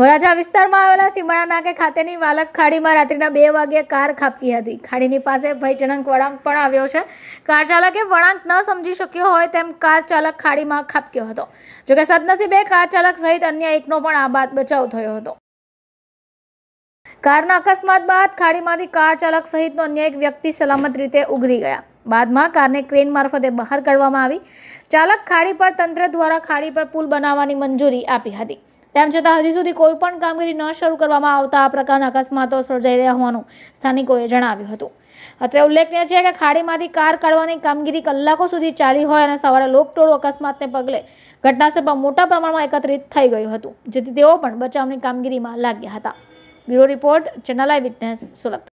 વરાછા વિસ્તારમાં આવેલા સીમાડા નાકે ખાતેની વાલક ખાડીમાં રાત્રિના બે વાગ્યે કાર ખાપકી હતી ખાડીની પાસે ભયજનક વળાંક પણ આવ્યો છે કાર ચાલકે વળાંક ન સમજી શક્યો હોય તેમ કાર ચાલક ખાડીમાં ખાપક્યો હતો જોકે સદનસીબે કાર ચાલક સહિત અન્ય એકનો પણ આ બાદ બચાવ થયો હતો કારના અકસ્માત બાદ ખાડીમાંથી કાર ચાલક સહિતનો અન્ય એક વ્યક્તિ સલામત રીતે ઉઘરી ગયા બાદમાં કારને ક્રેન મારફતે બહાર કાઢવામાં આવી ચાલક ખાડી પર તંત્ર દ્વારા ખાડી પર પુલ બનાવવાની મંજૂરી આપી હતી તેમ છતાં હજી સુધી કોઈ પણ કામગીરી ન શરૂ કરવામાં આવતા આ પ્રકારના અકસ્માતો સર્જાઈ રહ્યા હોવાનું સ્થાનિકોએ જણાવ્યું હતું અત્રે ઉલ્લેખનીય છે કે ખાડીમાંથી કાર કાઢવાની કામગીરી કલાકો સુધી ચાલી હોય અને સવારે લોકટોળો અકસ્માતને પગલે ઘટનાસ્થળ પર મોટા પ્રમાણમાં એકત્રિત થઈ ગયું હતું જેથી તેઓ પણ બચાવની કામગીરીમાં લાગ્યા હતા bureau report channel I witness Surat